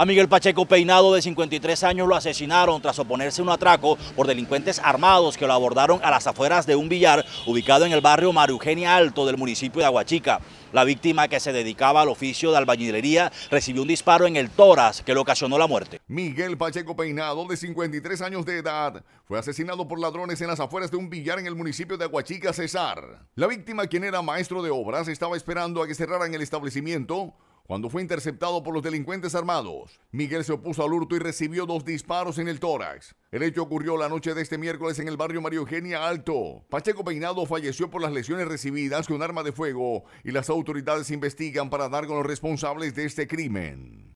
A Miguel Pacheco Peinado, de 53 años, lo asesinaron tras oponerse a un atraco por delincuentes armados que lo abordaron a las afueras de un billar ubicado en el barrio Marugenia Alto del municipio de Aguachica. La víctima que se dedicaba al oficio de albañilería recibió un disparo en el tórax que le ocasionó la muerte. Miguel Pacheco Peinado, de 53 años de edad, fue asesinado por ladrones en las afueras de un billar en el municipio de Aguachica, Cesar. La víctima, quien era maestro de obras, estaba esperando a que cerraran el establecimiento cuando fue interceptado por los delincuentes armados. Miguel se opuso al hurto y recibió dos disparos en el tórax. El hecho ocurrió la noche de este miércoles en el barrio Mario Eugenia Alto. Pacheco Peinado falleció por las lesiones recibidas con un arma de fuego y las autoridades investigan para dar con los responsables de este crimen.